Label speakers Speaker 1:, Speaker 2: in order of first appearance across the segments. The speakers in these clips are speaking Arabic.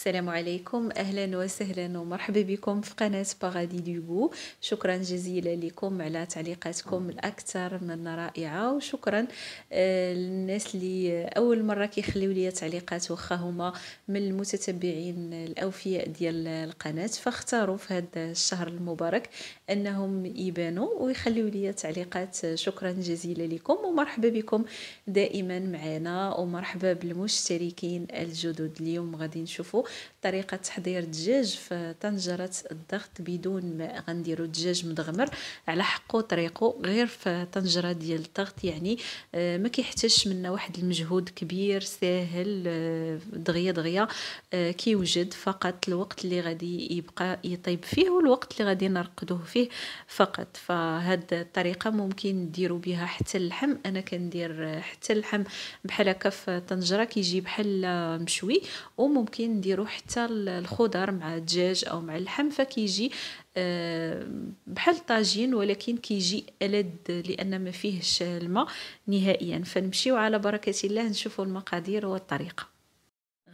Speaker 1: السلام عليكم اهلا وسهلا ومرحبا بكم في قناه باغادي ديبو شكرا جزيلا لكم على تعليقاتكم الاكثر من رائعه وشكرا آه، للناس اللي اول مره كيخليو لي تعليقات واخا هما من المتتبعين الاوفياء ديال القناه فاختاروا في هذا الشهر المبارك انهم يبانوا ويخليو لي تعليقات شكرا جزيلا لكم ومرحبا بكم دائما معنا ومرحبا بالمشتركين الجدد اليوم غادي نشوفوا طريقه تحضير الدجاج في طنجره الضغط بدون ماء غنديروا الدجاج مدغمر على حقه طريقو غير في طنجره ديال الضغط يعني آه، ما كيحتاجش منا واحد المجهود كبير ساهل آه، دغيا دغيا آه، كيوجد فقط الوقت اللي غادي يبقى يطيب فيه والوقت اللي غادي نرقدوه فيه فقط فهاد الطريقه ممكن نديرو بها حتى اللحم انا كندير حتى اللحم بحال هكا في طنجره كيجي بحال مشوي وممكن ندير كيديروا حتى الخضر مع الدجاج او مع اللحم فكيجي آه، بحال طاجين ولكن كيجي ألد لأن ما فيهش الماء نهائيا فنمشيو على بركة الله نشوفوا المقادير والطريقة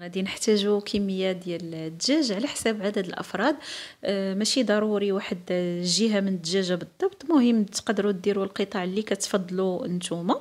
Speaker 1: غادي نحتاجو كميه ديال الدجاج على حساب عدد الافراد آه، ماشي ضروري واحد الجهه من الدجاجه بالضبط مهم تقدروا ديروا القطع اللي كتفضلوا نتوما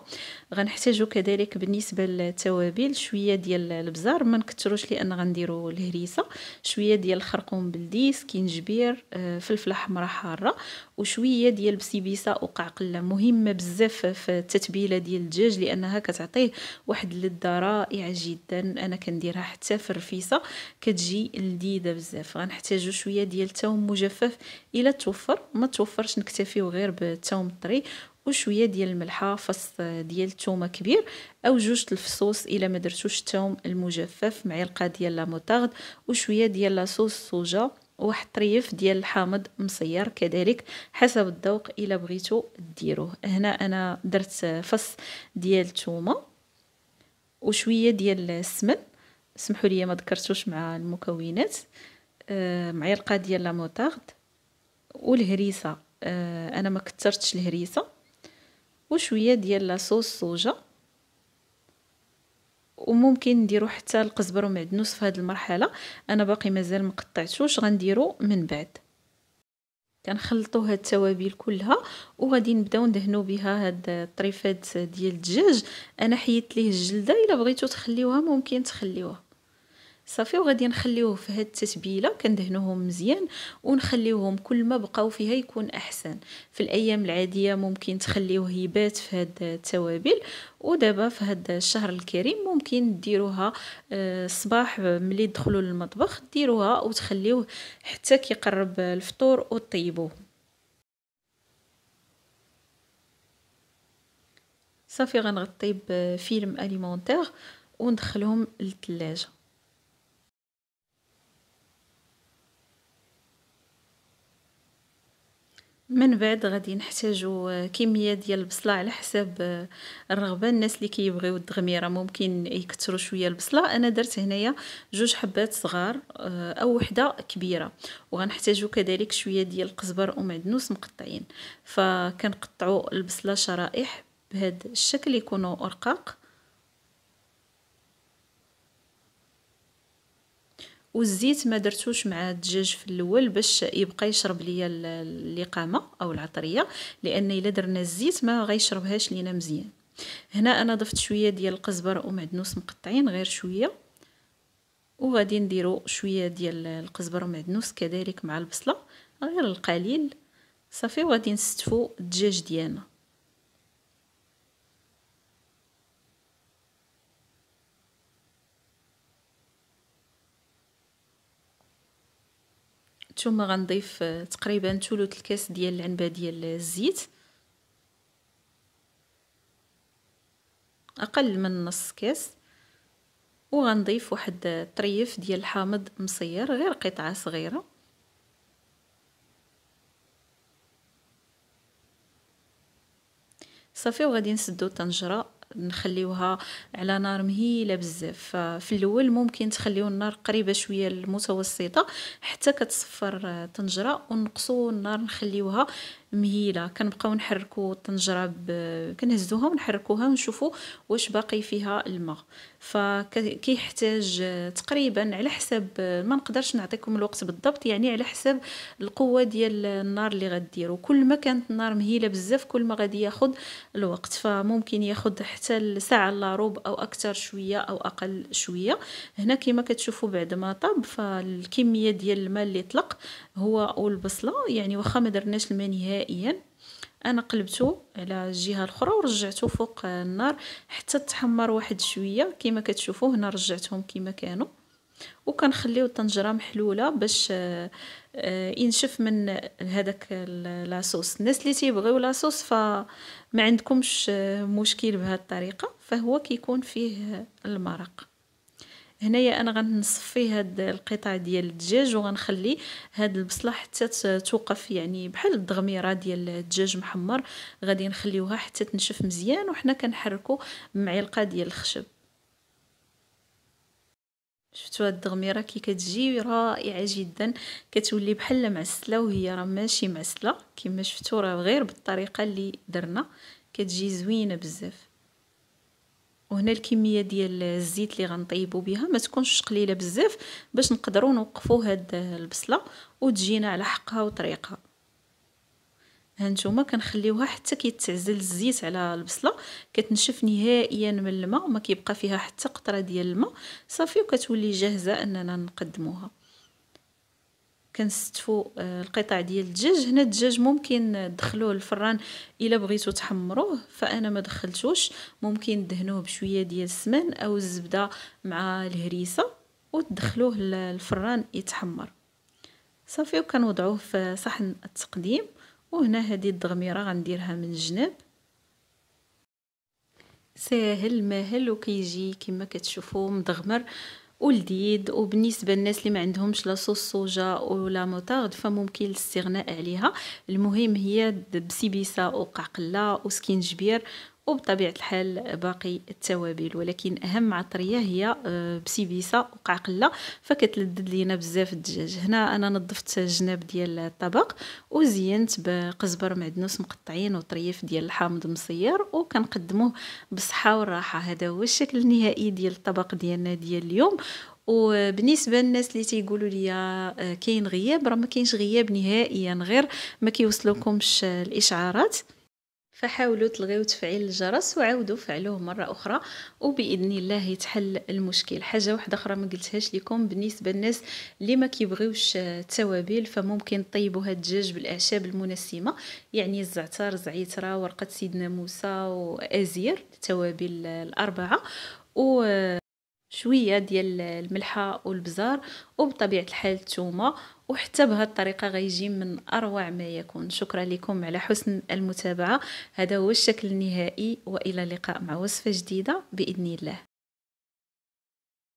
Speaker 1: غنحتاجو كذلك بالنسبه للتوابل شويه ديال البزار ما نكثروش لان غنديرو الهريسه شويه ديال الخرقوم بلدي سكينجبير آه، فلفله حمراء حاره وشويه ديال بسيبيسه وقعقله مهمه بزاف في التتبيله ديال الدجاج لانها كتعطيه واحد اللذه رائعه جدا انا كنديرها حتى في الرفيسه كتجي لذيذه بزاف غنحتاجو شويه ديال التوم مجفف الا توفر ما توفرش نكتفيو غير بالتوم الطري وشويه ديال الملحه فص ديال الثومه كبير او جوج الفصوص الا ما درتوش الثوم المجفف معلقه ديال لا موتارد وشويه ديال لاصوص الصوجه واحد طريف ديال الحامض مصير كذلك حسب الذوق الا بغيتو ديروه هنا انا درت فص ديال الثومه وشويه ديال السمن سمحوا لي ما ذكرتوش مع المكونات آه، معلقه ديال لا موتارد والهريسه آه، انا ما كثرتش الهريسه وشويه ديال لاصوص صوجا وممكن نديرو حتى القزبر ومعدنوس في هذه المرحله انا باقي مازال ما قطعتوش غنديرو من بعد كنخلطو هاد التوابل كلها وغادي نبداو ندهنو بها هاد الطريفات ديال الدجاج انا حيدت ليه الجلده الا بغيتو تخليوها ممكن تخليوها صافي وغادي نخليوه في هاد التتبيله كندهنوهم مزيان ونخليوهم كل ما بقاو فيها يكون احسن في الايام العاديه ممكن تخليوه يبات في هاد التوابل ودابا في هاد الشهر الكريم ممكن ديروها الصباح آه، ملي تدخلوا للمطبخ ديروها وتخليوه حتى كيقرب الفطور وطيبوه صافي غنغطي بفيلم اليمونتير وندخلهم للثلاجه من بعد غادي نحتاجو آه, كميه ديال البصله على حساب آه, الرغبه الناس اللي كيبغيو الدغميره ممكن يكثروا شويه البصله انا درت هنايا جوج حبات صغار آه, او وحده كبيره وغنحتاجو كذلك شويه ديال القزبر ومعدنوس مقطعين فكنقطعوا البصله شرائح بهذا الشكل يكونوا ارقاق والزيت ما درتوش مع الدجاج في الاول باش يبقى يشرب ليا الاقامه او العطريه لان الا درنا الزيت ما غيشربهاش لينا مزيان هنا انا ضفت شويه ديال القزبر ومعدنوس مقطعين غير شويه وغادي نديرو شويه ديال القزبر ومعدنوس كذلك مع البصله غير القليل صافي وغادي نستفو الدجاج ديالنا ثم غنضيف آه، تقريبا ثلث الكاس ديال العنبه ديال الزيت اقل من نص كاس وغنضيف واحد آه، طريف ديال الحامض مصير غير قطعه صغيره صافي وغادي نسدو الطنجره نخليوها على نار مهيله بزاف في الاول ممكن تخليو النار قريبه شويه المتوسطه حتى كتصفر الطنجره ونقصوا النار نخليوها مهيله كنبقاو نحركو الطنجره كنهزوها ونحركوها ونشوفو واش باقي فيها الماء فكيحتاج تقريبا على حسب ما نقدرش نعطيكم الوقت بالضبط يعني على حسب القوه ديال النار اللي غديروا كل ما كانت النار مهيله بزاف كل ما غادي ياخذ الوقت فممكن ياخذ حتى الساعه الا ربع او اكثر شويه او اقل شويه هنا كما كتشوفوا بعد ما طاب فالكميه ديال الماء اللي طلق هو والبصله يعني واخا ما درناش الماء نهائي نهائيا انا قلبته على الجهه الاخرى ورجعته فوق النار حتى تحمر واحد شويه كما كتشوفوا هنا رجعتهم كما كانوا وكنخليو الطنجره محلوله باش آه، آه، ينشف من هذاك لاصوص الناس اللي تيبغيو لاصوص فما عندكمش آه، مشكل بهذه الطريقه فهو كيكون فيه المرق هنايا انا غنصفي هاد القطع ديال الدجاج وغنخلي هاد البصله حتى توقف يعني بحال الدغميره ديال الدجاج محمر غادي نخليوها حتى تنشف مزيان وحنا كنحركو معلقه ديال الخشب شفتوا هاد الدغميره كي كتجي رائعه جدا كتولي بحال معسله وهي راه ماشي معسله كما شفتوا راه غير بالطريقه اللي درنا كتجي زوينه بزاف وهنا الكميه ديال الزيت اللي غنطيبوا بها ما تكونش قليله بزاف باش نقدروا نوقفوا هاد البصله وتجينا على حقها وطريقها هانتوما كنخليوها حتى كيتعزل الزيت على البصله كتنشف نهائيا من الماء وما كيبقى فيها حتى قطره ديال الماء صافي وكتولي جاهزه اننا نقدموها كنستفو آه، القطع ديال الدجاج هنا الدجاج ممكن تدخلوه الفران الا بغيتو تحمروه فانا ما دخلتوش ممكن دهنوه بشويه ديال السمن او الزبده مع الهريسه وتدخلوه للفران يتحمر صافي وكنوضعوه في صحن التقديم وهنا هذه الدغميره غنديرها من الجناب ساهل ماهل وكيجي كما كتشوفوا مدغمر ولذيذ وبالنسبه للناس اللي ما عندهمش لا صوص صوجا ولا موتارد فممكن الاستغناء عليها المهم هي بسيبيسه وقعقله وسكينجبير وبطبيعة الحال باقي التوابل ولكن أهم عطرية هي آه، بسيبيسة وقعقلة فكتلدد لينا بزاف الدجاج هنا أنا نظفت الجناب ديال الطبق وزينت بقزبر معدنوس مقطعين وطريف ديال الحامض مصير وكنقدموه بصحة والراحة هذا هو الشكل النهائي ديال الطبق ديالنا ديال اليوم وبالنسبه للناس اللي تيقولوا لي آه، كاين غياب راه ما كاينش غياب نهائيا غير ما كيوصلوكمش الاشعارات فحاولوا تلغيو تفعيل الجرس وعاودوا فعلوه مرة أخرى وبإذن الله يتحل المشكل حاجة واحدة أخرى ما قلتهاش لكم بالنسبة للناس اللي ما كيبغيوش التوابل فممكن طيبوا هاد الدجاج بالأعشاب المنسمة يعني الزعتر زعيترة ورقة سيدنا موسى وأزير التوابل الأربعة و شويه ديال الملحه والبزار وبطبيعه الحال الثومه وحتى بهذه الطريقه غيجي من اروع ما يكون شكرا لكم على حسن المتابعه هذا هو الشكل النهائي والى اللقاء مع وصفه جديده باذن الله